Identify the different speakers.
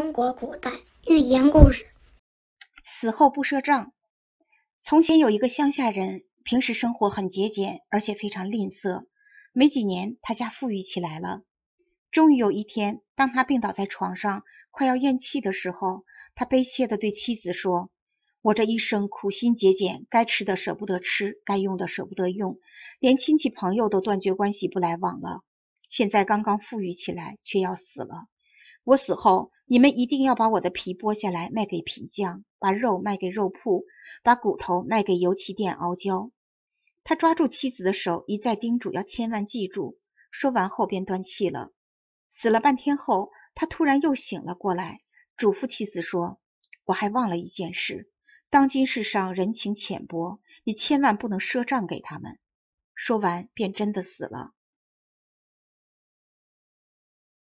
Speaker 1: 中国古代寓言故事：死后不赊账。从前有一个乡下人，平时生活很节俭，而且非常吝啬。没几年，他家富裕起来了。终于有一天，当他病倒在床上，快要咽气的时候，他悲切的对妻子说：“我这一生苦心节俭，该吃的舍不得吃，该用的舍不得用，连亲戚朋友都断绝关系不来往了。现在刚刚富裕起来，却要死了。我死后。”你们一定要把我的皮剥下来卖给皮匠，把肉卖给肉铺，把骨头卖给油漆店熬胶。他抓住妻子的手，一再叮嘱，要千万记住。说完后便断气了。死了半天后，他突然又醒了过来，嘱咐妻子说：“我还忘了一件事，当今世上人情浅薄，你千万不能赊账给他们。”说完便真的死了。